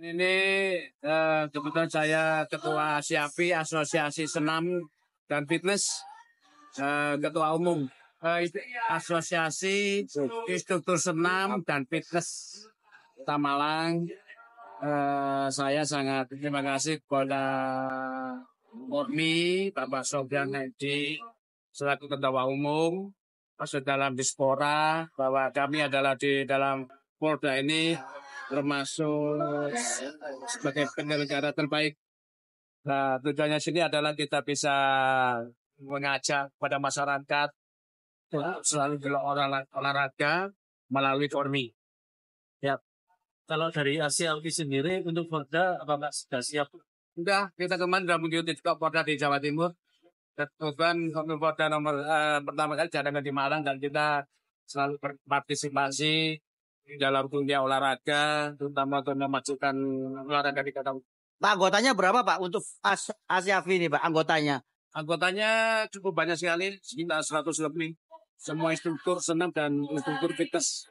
ini eh, kebetulan saya ketua Siapi Asosiasi Senam dan Fitness eh, ketua umum eh, Asosiasi Instruktur Senam dan Fitness Tamalang eh, saya sangat terima kasih kepada Murni, Bapak Sofian Nedi selaku ketua umum masuk dalam dispora bahwa kami adalah di dalam Polda ini termasuk sebagai penyelenggara terbaik. Nah, tujuannya sini adalah kita bisa mengajak pada masyarakat selalu olah, olahraga melalui Formi. Ya. Kalau dari Asia Uki sendiri untuk Porda apa Mas sudah siap? Sudah, kita kemarin sudah mengikuti juga Porda di Jawa Timur. Kebetulan Porda nomor uh, pertama kali cadangan di Malang dan kita selalu berpartisipasi di dalam dunia olahraga, terutama untuk memajukan olahraga di kota. Pak, anggotanya berapa Pak untuk As ASIAF ini Pak, anggotanya? Anggotanya cukup banyak sekali, sekitar 100 lebih. Semua instruktur senam dan instruktur fitness.